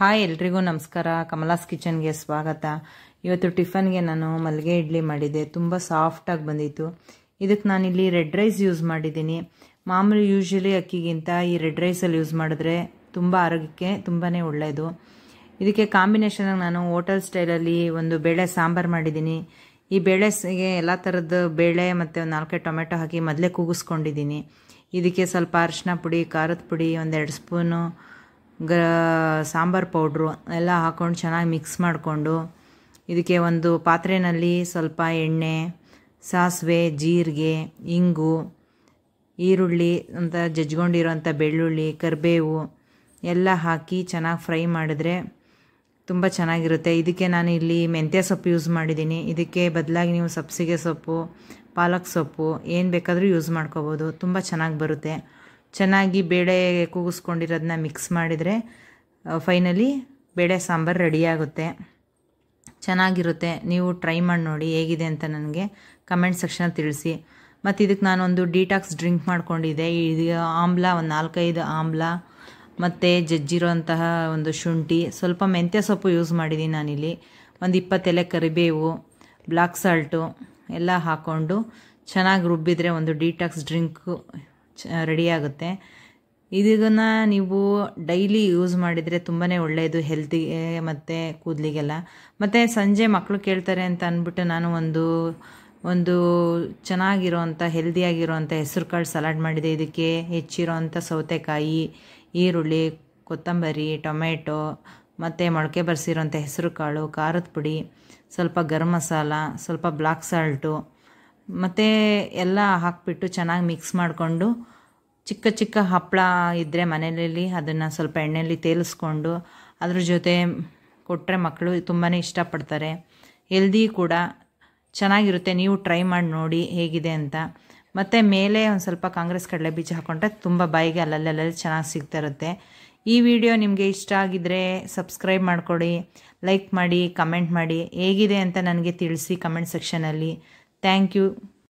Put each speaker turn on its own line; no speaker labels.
Hi ಎಲ್ರಿಗೂ ನಮಸ್ಕಾರ ಕಮಲಾಸ್ ಕಿಚನ್ಗೆ ಸ್ವಾಗತ ಇವತ್ತು ಟಿಫನ್ಗೆ ನಾನು ಮಲ್ಲಿಗೆ ಇಡ್ಲಿ ಮಾಡಿದ್ದೆ ತುಂಬ ಸಾಫ್ಟಾಗಿ ಬಂದಿತ್ತು ಇದಕ್ಕೆ ನಾನಿಲ್ಲಿ ರೆಡ್ ರೈಸ್ ಯೂಸ್ ಮಾಡಿದ್ದೀನಿ ಮಾಮೂಲಿ ಯೂಶ್ವಲಿ ಅಕ್ಕಿಗಿಂತ ಈ ರೆಡ್ ರೈಸಲ್ಲಿ ಯೂಸ್ ಮಾಡಿದ್ರೆ ತುಂಬ ಆರೋಗ್ಯಕ್ಕೆ ತುಂಬಾ ಒಳ್ಳೆಯದು ಇದಕ್ಕೆ ಕಾಂಬಿನೇಷನಾಗಿ ನಾನು ಹೋಟೆಲ್ ಸ್ಟೈಲಲ್ಲಿ ಒಂದು ಬೇಳೆ ಸಾಂಬಾರು ಮಾಡಿದ್ದೀನಿ ಈ ಬೇಳೆಗೆ ಎಲ್ಲ ಥರದ ಬೇಳೆ ಮತ್ತು ಒಂದು ನಾಲ್ಕೈದು ಟೊಮೆಟೊ ಹಾಕಿ ಮೊದಲೇ ಕೂಗಿಸ್ಕೊಂಡಿದ್ದೀನಿ ಇದಕ್ಕೆ ಸ್ವಲ್ಪ ಅರಿಶಿನ ಪುಡಿ ಖಾರದ ಪುಡಿ ಒಂದೆರಡು ಸ್ಪೂನು ಗ ಸಾಂಬಾರು ಪೌಡ್ರು ಎಲ್ಲ ಹಾಕ್ಕೊಂಡು ಚೆನ್ನಾಗಿ ಮಿಕ್ಸ್ ಮಾಡಿಕೊಂಡು ಇದಕ್ಕೆ ಒಂದು ಪಾತ್ರೆಯಲ್ಲಿ ಸ್ವಲ್ಪ ಎಣ್ಣೆ ಸಾಸಿವೆ ಜೀರಿಗೆ ಇಂಗು ಈರುಳ್ಳಿ ಅಂತ ಜಜ್ಕೊಂಡಿರೋಂಥ ಬೆಳ್ಳುಳ್ಳಿ ಕರಿಬೇವು ಎಲ್ಲ ಹಾಕಿ ಚೆನ್ನಾಗಿ ಫ್ರೈ ಮಾಡಿದ್ರೆ ತುಂಬ ಚೆನ್ನಾಗಿರುತ್ತೆ ಇದಕ್ಕೆ ನಾನು ಇಲ್ಲಿ ಮೆಂತ್ಯ ಸೊಪ್ಪು ಯೂಸ್ ಮಾಡಿದ್ದೀನಿ ಇದಕ್ಕೆ ಬದಲಾಗಿ ನೀವು ಸಬ್ಸಿಗೆ ಸೊಪ್ಪು ಪಾಲಕ್ ಸೊಪ್ಪು ಏನು ಬೇಕಾದರೂ ಯೂಸ್ ಮಾಡ್ಕೋಬೋದು ತುಂಬ ಚೆನ್ನಾಗಿ ಬರುತ್ತೆ ಚೆನ್ನಾಗಿ ಬೇಳೆ ಕೂಗಿಸ್ಕೊಂಡಿರೋದನ್ನ ಮಿಕ್ಸ್ ಮಾಡಿದರೆ ಫೈನಲಿ ಬೇಳೆ ಸಾಂಬಾರು ರೆಡಿಯಾಗುತ್ತೆ ಚೆನ್ನಾಗಿರುತ್ತೆ ನೀವು ಟ್ರೈ ಮಾಡಿ ನೋಡಿ ಹೇಗಿದೆ ಅಂತ ನನಗೆ ಕಮೆಂಟ್ ಸೆಕ್ಷನ್ ತಿಳಿಸಿ ಮತ್ತು ಇದಕ್ಕೆ ನಾನೊಂದು ಡಿಟಾಕ್ಸ್ ಡ್ರಿಂಕ್ ಮಾಡ್ಕೊಂಡಿದ್ದೆ ಇದು ಆಮ್ಲ ಒಂದು ನಾಲ್ಕೈದು ಆಮ್ಲ ಮತ್ತು ಜಜ್ಜಿರೋಂತಹ ಒಂದು ಶುಂಠಿ ಸ್ವಲ್ಪ ಮೆಂತ್ಯ ಸೊಪ್ಪು ಯೂಸ್ ಮಾಡಿದ್ದೀನಿ ನಾನಿಲ್ಲಿ ಒಂದು ಇಪ್ಪತ್ತೆಲೆ ಕರಿಬೇವು ಬ್ಲಾಕ್ ಸಾಲ್ಟು ಎಲ್ಲ ಹಾಕ್ಕೊಂಡು ಚೆನ್ನಾಗಿ ರುಬ್ಬಿದರೆ ಒಂದು ಡಿಟಾಕ್ಸ್ ಡ್ರಿಂಕು ರೆಡಿಯಾಗುತ್ತೆ ಇದನ್ನು ನೀವು ಡೈಲಿ ಯೂಸ್ ಮಾಡಿದರೆ ತುಂಬಾ ಒಳ್ಳೆಯದು ಹೆಲ್ತಿಗೆ ಮತ್ತು ಕೂದಲಿಗೆಲ್ಲ ಮತ್ತು ಸಂಜೆ ಮಕ್ಕಳು ಕೇಳ್ತಾರೆ ಅಂತ ಅಂದ್ಬಿಟ್ಟು ನಾನು ಒಂದು ಒಂದು ಚೆನ್ನಾಗಿರೋವಂಥ ಹೆಲ್ದಿಯಾಗಿರೋವಂಥ ಹೆಸರು ಕಾಳು ಸಲಾಡ್ ಮಾಡಿದೆ ಇದಕ್ಕೆ ಹೆಚ್ಚಿರೋ ಅಂಥ ಸೌತೆಕಾಯಿ ಈರುಳ್ಳಿ ಕೊತ್ತಂಬರಿ ಟೊಮೆಟೊ ಮತ್ತು ಮೊಳಕೆ ಬರೆಸಿರೋಂಥ ಹೆಸರು ಕಾಳು ಖಾರದ ಪುಡಿ ಸ್ವಲ್ಪ ಗರಂ ಮಸಾಲ ಸ್ವಲ್ಪ ಬ್ಲಾಕ್ ಸಾಲ್ಟು ಮತ್ತು ಎಲ್ಲ ಹಾಕಿಬಿಟ್ಟು ಚೆನ್ನಾಗಿ ಮಿಕ್ಸ್ ಮಾಡಿಕೊಂಡು ಚಿಕ್ಕ ಚಿಕ್ಕ ಹಪ್ಪಳ ಇದ್ದರೆ ಮನೆಯಲ್ಲಿ ಅದನ್ನು ಸ್ವಲ್ಪ ಎಣ್ಣೆಯಲ್ಲಿ ತೇಲಿಸ್ಕೊಂಡು ಅದ್ರ ಜೊತೆ ಕೊಟ್ಟರೆ ಮಕ್ಕಳು ತುಂಬಾ ಇಷ್ಟಪಡ್ತಾರೆ ಹೆಲ್ದಿ ಕೂಡ ಚೆನ್ನಾಗಿರುತ್ತೆ ನೀವು ಟ್ರೈ ಮಾಡಿ ನೋಡಿ ಹೇಗಿದೆ ಅಂತ ಮತ್ತು ಮೇಲೆ ಒಂದು ಸ್ವಲ್ಪ ಕಾಂಗ್ರೆಸ್ ಕಡಲೆ ಬೀಜ ಹಾಕ್ಕೊಂಡ್ರೆ ತುಂಬ ಬಾಯಿಗೆ ಅಲ್ಲಲ್ಲೆಲ್ಲ ಚೆನ್ನಾಗಿ ಸಿಗ್ತಾ ಇರುತ್ತೆ ಈ ವಿಡಿಯೋ ನಿಮಗೆ ಇಷ್ಟ ಆಗಿದ್ದರೆ ಸಬ್ಸ್ಕ್ರೈಬ್ ಮಾಡಿಕೊಡಿ ಲೈಕ್ ಮಾಡಿ ಕಮೆಂಟ್ ಮಾಡಿ ಹೇಗಿದೆ ಅಂತ ನನಗೆ ತಿಳಿಸಿ ಕಮೆಂಟ್ ಸೆಕ್ಷನಲ್ಲಿ Thank you.